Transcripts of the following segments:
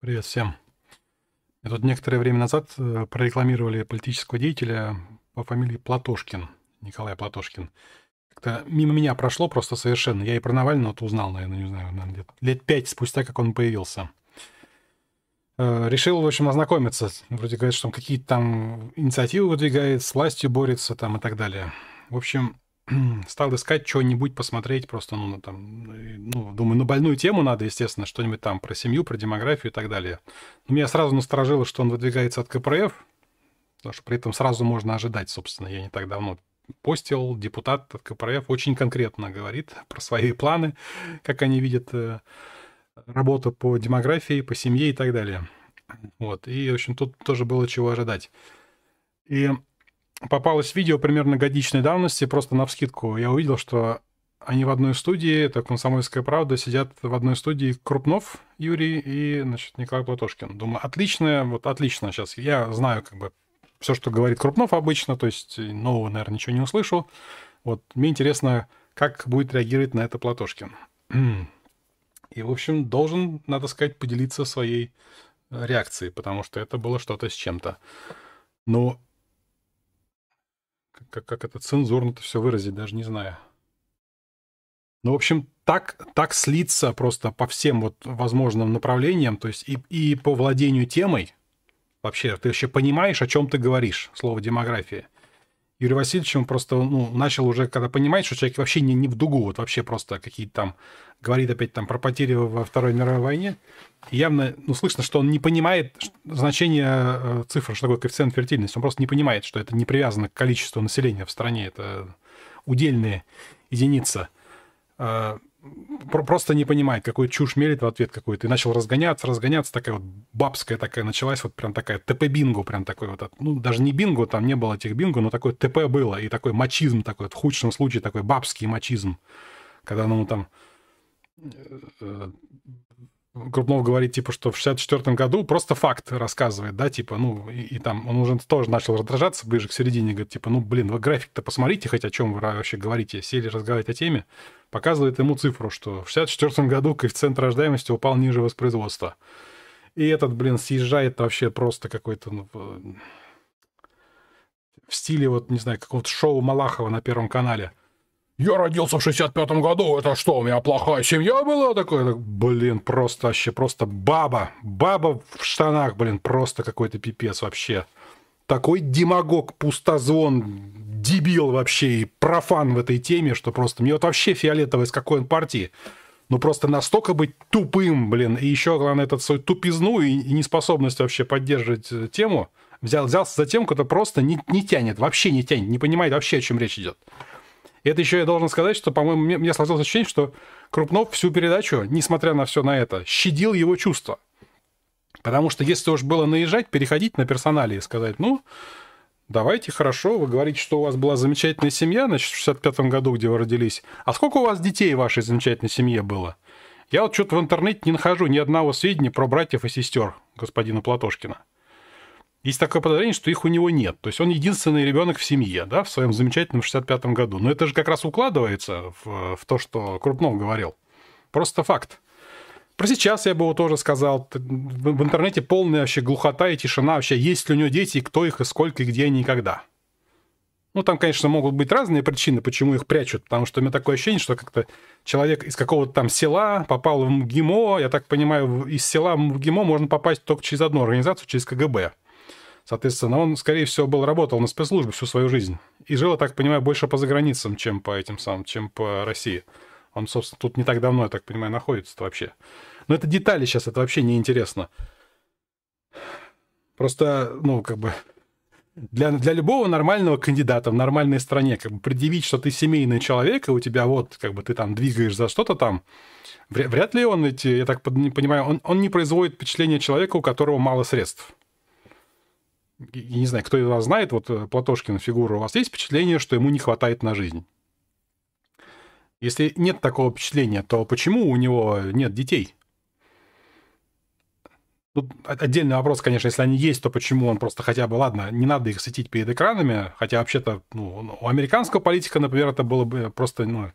Привет всем. Я тут некоторое время назад э, прорекламировали политического деятеля по фамилии Платошкин, Николай Платошкин. Как-то мимо меня прошло просто совершенно. Я и про Навального вот узнал, наверное, не знаю, наверное, лет, лет пять спустя, как он появился. Э, решил, в общем, ознакомиться. Вроде говорят, что он какие-то там инициативы выдвигает, с властью борется там и так далее. В общем, стал искать что-нибудь посмотреть просто, ну, там, ну, думаю, на больную тему надо, естественно, что-нибудь там про семью, про демографию и так далее. Но меня сразу насторожило, что он выдвигается от КПРФ, потому что при этом сразу можно ожидать, собственно, я не так давно постил, депутат от КПРФ очень конкретно говорит про свои планы, как они видят э, работу по демографии, по семье и так далее. Вот, и, в общем, тут тоже было чего ожидать. И попалось видео примерно годичной давности, просто на вскидку. Я увидел, что они в одной студии, это «Комсомольская правда», сидят в одной студии Крупнов Юрий и, значит, Николай Платошкин. Думаю, отлично, вот отлично сейчас. Я знаю, как бы, все, что говорит Крупнов обычно, то есть нового, наверное, ничего не услышу. Вот мне интересно, как будет реагировать на это Платошкин. И, в общем, должен, надо сказать, поделиться своей э, реакцией, потому что это было что-то с чем-то. Но ну, как, как это цензурно-то все выразить, даже не знаю. Ну, в общем, так, так слиться просто по всем вот возможным направлениям, то есть и, и по владению темой, вообще, ты вообще понимаешь, о чем ты говоришь, слово демография, Юрий Васильевич, он просто ну, начал уже, когда понимать, что человек вообще не, не в дугу, вот вообще просто какие-то там, говорит опять там про потери во Второй мировой войне, явно, ну, слышно, что он не понимает значение э, цифр, что такое коэффициент фертильности, он просто не понимает, что это не привязано к количеству населения в стране, это удельная единица. Э, просто не понимает, какую чушь мерит в ответ какую-то. И начал разгоняться, разгоняться, такая вот бабская такая началась, вот прям такая ТП-бинго, прям такой вот, ну, даже не бинго, там не было этих бинго, но такой ТП было, и такой мачизм такой, в худшем случае такой бабский мачизм, когда, ну, там, э, э, Крупнов говорит, типа, что в 64 году просто факт рассказывает, да, типа, ну, и, и там он уже тоже начал раздражаться ближе к середине, говорит, типа, ну, блин, вы график-то посмотрите хоть о чем вы вообще говорите, сели разговаривать о теме, показывает ему цифру, что в 64 году коэффициент рождаемости упал ниже воспроизводства. И этот, блин, съезжает вообще просто какой-то, ну, в стиле, вот, не знаю, какого-то шоу Малахова на Первом канале – я родился в 65-м году, это что, у меня плохая семья была? Такой, блин, просто вообще, просто баба, баба в штанах, блин, просто какой-то пипец вообще. Такой демагог, пустозвон, дебил вообще и профан в этой теме, что просто мне вот вообще фиолетово, из какой он партии. Ну просто настолько быть тупым, блин, и еще, главное, этот свою тупизну и, и неспособность вообще поддерживать э, тему, взял, взялся за тему, кто просто не, не тянет, вообще не тянет, не понимает вообще, о чем речь идет. И это еще я должен сказать, что, по-моему, мне, мне сложилось ощущение, что Крупнов всю передачу, несмотря на все на это, щадил его чувства. Потому что если уж было наезжать, переходить на персонали и сказать, ну, давайте, хорошо, вы говорите, что у вас была замечательная семья, значит, в 65 году, где вы родились. А сколько у вас детей в вашей замечательной семье было? Я вот что-то в интернете не нахожу ни одного сведения про братьев и сестер господина Платошкина. Есть такое подозрение, что их у него нет. То есть он единственный ребенок в семье, да, в своем замечательном 65-м году. Но это же как раз укладывается в, в то, что Крупнов говорил. Просто факт. Про сейчас я бы его тоже сказал. В интернете полная вообще глухота и тишина вообще. Есть ли у него дети, кто их, и сколько, и где они, и когда. Ну, там, конечно, могут быть разные причины, почему их прячут, потому что у меня такое ощущение, что как-то человек из какого-то там села попал в МГИМО, я так понимаю, из села в МГИМО можно попасть только через одну организацию, через КГБ. Соответственно, он, скорее всего, был, работал на спецслужбе всю свою жизнь. И жил, я так понимаю, больше по заграницам, чем по этим самым, чем по России. Он, собственно, тут не так давно, я так понимаю, находится вообще. Но это детали сейчас, это вообще не интересно. Просто, ну, как бы, для, для любого нормального кандидата в нормальной стране, как бы предъявить, что ты семейный человек, и у тебя вот, как бы, ты там двигаешь за что-то там, вряд ли он эти, я так понимаю, он, он не производит впечатление человека, у которого мало средств я не знаю, кто из вас знает, вот э, Платошкина фигура, у вас есть впечатление, что ему не хватает на жизнь? Если нет такого впечатления, то почему у него нет детей? Тут отдельный вопрос, конечно, если они есть, то почему он просто хотя бы, ладно, не надо их светить перед экранами, хотя вообще-то ну, у американского политика, например, это было бы просто, ну,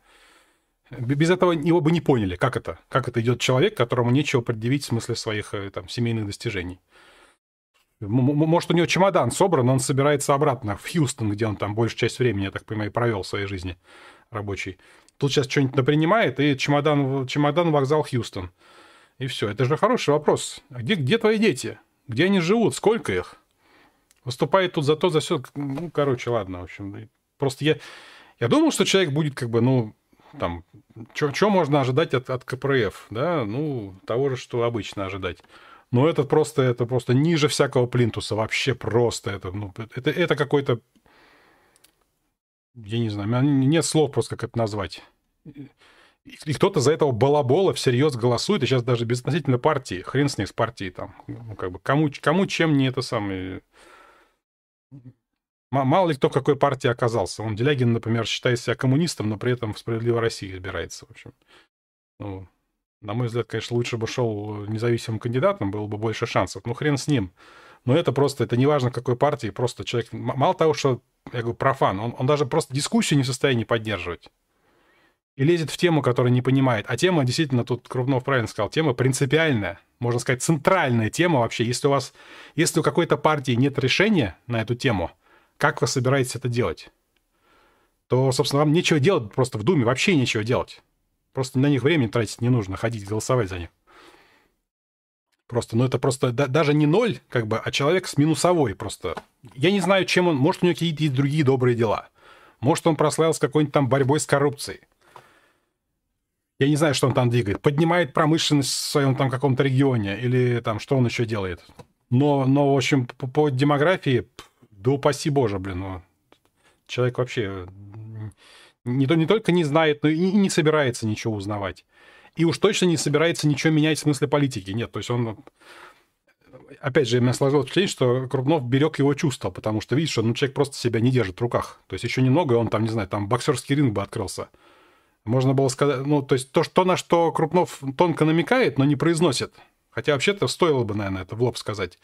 без этого его бы не поняли, как это, как это идет человек, которому нечего предъявить в смысле своих э, там семейных достижений. Может, у него чемодан собран, но он собирается обратно в Хьюстон, где он там большую часть времени, я так понимаю, провел в своей жизни рабочий. Тут сейчас что-нибудь напринимает, и чемодан, чемодан вокзал Хьюстон. И все. Это же хороший вопрос. А где, где твои дети? Где они живут? Сколько их? Выступает тут за то, за все. Ну, короче, ладно, в общем. Просто я, я думал, что человек будет как бы, ну, там, что можно ожидать от, от КПРФ, да? Ну, того же, что обычно ожидать. Но ну, этот просто, это просто ниже всякого плинтуса. Вообще просто это, ну, это, это какой-то... Я не знаю, нет слов просто, как это назвать. И кто-то за этого балабола всерьез голосует, и сейчас даже без относительно партии, хрен с ней с партией там. Ну, как бы кому, кому чем не это самое... Мало ли кто в какой партии оказался. Он Делягин, например, считает себя коммунистом, но при этом в «Справедливой России» избирается, в общем. Ну, на мой взгляд, конечно, лучше бы шел э, независимым кандидатом, было бы больше шансов. Ну, хрен с ним. Но это просто, это не важно какой партии, просто человек, мало того, что, я говорю, профан, он, он даже просто дискуссию не в состоянии поддерживать. И лезет в тему, которую не понимает. А тема, действительно, тут Крупнов правильно сказал, тема принципиальная, можно сказать, центральная тема вообще. Если у вас, если у какой-то партии нет решения на эту тему, как вы собираетесь это делать? То, собственно, вам нечего делать просто в Думе, вообще нечего делать. Просто на них времени тратить не нужно, ходить голосовать за них. Просто, ну это просто да, даже не ноль, как бы, а человек с минусовой просто. Я не знаю, чем он, может, у него какие-то есть другие добрые дела. Может, он прославился какой-нибудь там борьбой с коррупцией. Я не знаю, что он там двигает. Поднимает промышленность в своем там каком-то регионе или там что он еще делает. Но, но в общем, по, по демографии, да упаси боже, блин, ну, человек вообще не, не только не знает, но и не собирается ничего узнавать. И уж точно не собирается ничего менять в смысле политики. Нет, то есть он... Опять же, у меня сложилось впечатление, что Крупнов берег его чувства, потому что видишь, что ну, человек просто себя не держит в руках. То есть еще немного, и он там, не знаю, там боксерский ринг бы открылся. Можно было сказать, ну, то есть то, что, на что Крупнов тонко намекает, но не произносит. Хотя вообще-то стоило бы, наверное, это в лоб сказать.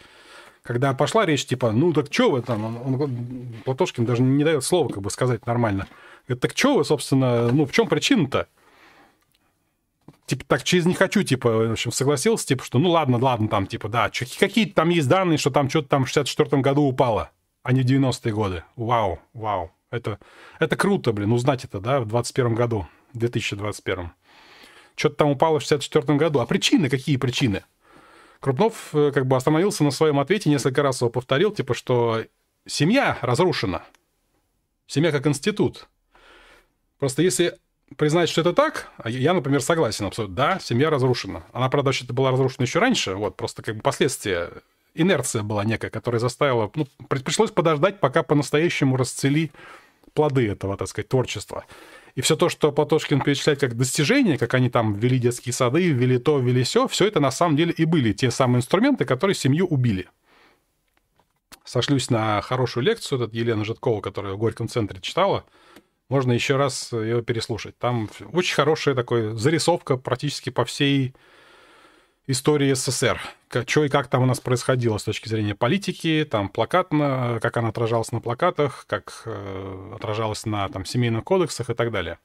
Когда пошла речь, типа, ну так что вы там, он, он, Платошкин даже не дает слова как бы сказать нормально. Говорит, так что вы, собственно, ну, в чем причина-то? Типа, так, через не хочу, типа, в общем, согласился, типа, что ну ладно, ладно, там, типа, да, какие-то там есть данные, что там что-то там в 64 году упало, а не в 90-е годы. Вау, вау. Это, это круто, блин, узнать это, да, в 21 году, 2021. Что-то там упало в 64 году. А причины, какие причины? Крупнов э, как бы остановился на своем ответе, несколько раз его повторил, типа, что семья разрушена. Семья как институт. Просто если признать, что это так, а я, например, согласен абсолютно. Да, семья разрушена. Она, правда, вообще-то была разрушена еще раньше, вот, просто как бы последствия, инерция была некая, которая заставила, ну, пришлось подождать, пока по-настоящему расцели плоды этого, так сказать, творчества. И все то, что Платошкин перечисляет как достижения, как они там ввели детские сады, ввели то, ввели все, все это на самом деле и были те самые инструменты, которые семью убили. Сошлюсь на хорошую лекцию, этот Елена Житкова, которая в Горьком центре читала, можно еще раз его переслушать. Там очень хорошая такая зарисовка практически по всей истории СССР. Что и как там у нас происходило с точки зрения политики, там плакатно, как она отражалась на плакатах, как э, отражалась на там, семейных кодексах и так далее.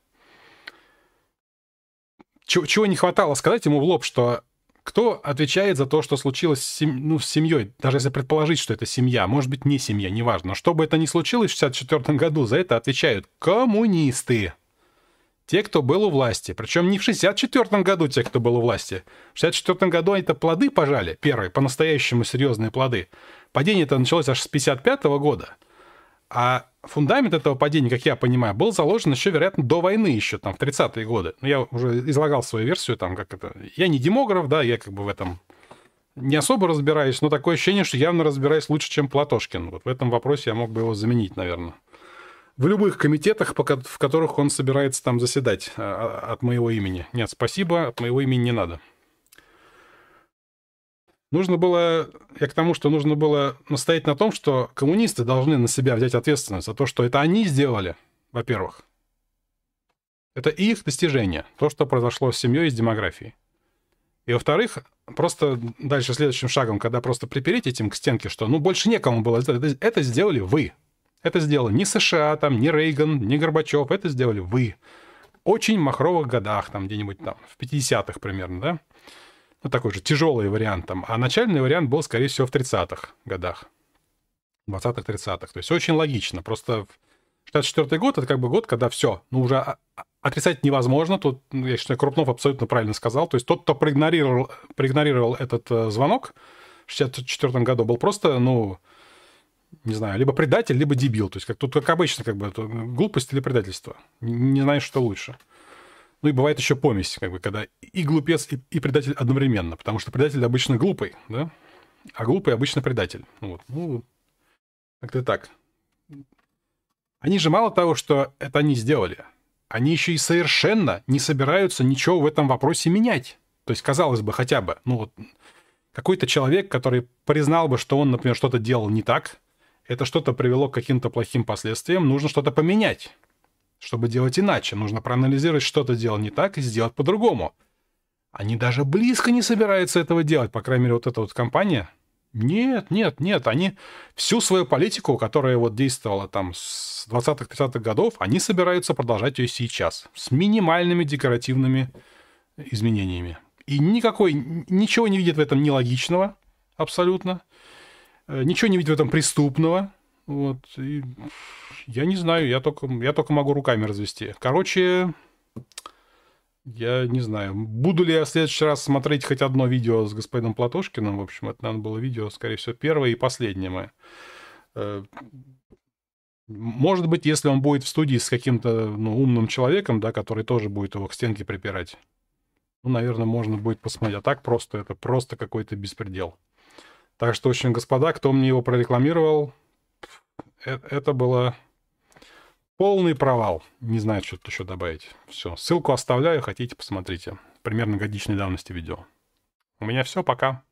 Чего, чего не хватало сказать ему в лоб, что кто отвечает за то, что случилось с, сем... ну, с семьей? Даже если предположить, что это семья, может быть, не семья, неважно. Но что бы это ни случилось в 64 году, за это отвечают коммунисты. Те, кто был у власти. Причем не в 64 году те, кто был у власти. В 64 году они-то плоды пожали, первые, по-настоящему серьезные плоды. Падение-то началось аж с 55 года. А фундамент этого падения, как я понимаю, был заложен еще, вероятно, до войны еще, там, в 30-е годы. Ну, я уже излагал свою версию, там, как это... Я не демограф, да, я как бы в этом не особо разбираюсь, но такое ощущение, что явно разбираюсь лучше, чем Платошкин. Вот в этом вопросе я мог бы его заменить, наверное. В любых комитетах, в которых он собирается там заседать а, а, от моего имени. Нет, спасибо, от моего имени не надо. Нужно было, я к тому, что нужно было настоять на том, что коммунисты должны на себя взять ответственность за то, что это они сделали, во-первых. Это их достижение, то, что произошло с семьей и с демографией. И во-вторых, просто дальше следующим шагом, когда просто припереть этим к стенке, что ну больше некому было сделать, это, сделали вы. Это сделали не США, там, не Рейган, не Горбачев, это сделали вы. Очень махровых годах, там где-нибудь там, в 50-х примерно, да? ну, такой же тяжелый вариант там. А начальный вариант был, скорее всего, в 30-х годах. 20-х, 30-х. То есть очень логично. Просто 64 год — это как бы год, когда все, ну, уже отрицать невозможно. Тут, ну, я считаю, Крупнов абсолютно правильно сказал. То есть тот, кто проигнорировал, проигнорировал этот э, звонок в 64 году, был просто, ну, не знаю, либо предатель, либо дебил. То есть как, тут, как обычно, как бы, э, глупость или предательство. Не, не знаешь, что лучше. Ну и бывает еще помесь, как бы, когда и глупец, и, и предатель одновременно, потому что предатель обычно глупый, да? А глупый обычно предатель. Ну вот. Ну, как-то так. Они же мало того, что это они сделали, они еще и совершенно не собираются ничего в этом вопросе менять. То есть, казалось бы, хотя бы, ну вот, какой-то человек, который признал бы, что он, например, что-то делал не так, это что-то привело к каким-то плохим последствиям, нужно что-то поменять. Чтобы делать иначе, нужно проанализировать, что ты делал не так и сделать по-другому. Они даже близко не собираются этого делать, по крайней мере, вот эта вот компания. Нет, нет, нет, они всю свою политику, которая вот действовала там с 20-30-х годов, они собираются продолжать ее сейчас с минимальными декоративными изменениями. И никакой, ничего не видит в этом нелогичного абсолютно, э, ничего не видит в этом преступного. Вот, и я не знаю, я только, я только могу руками развести. Короче, я не знаю. Буду ли я в следующий раз смотреть хоть одно видео с господином Платошкиным? В общем, это, наверное, было видео, скорее всего, первое и последнее мое. Э, может быть, если он будет в студии с каким-то ну, умным человеком, да, который тоже будет его к стенке припирать. Ну, наверное, можно будет посмотреть. А так просто это просто какой-то беспредел. Так что, в общем, господа, кто мне его прорекламировал, э, это было Полный провал. Не знаю, что тут еще добавить. Все, ссылку оставляю, хотите, посмотрите. Примерно годичной давности видео. У меня все, пока.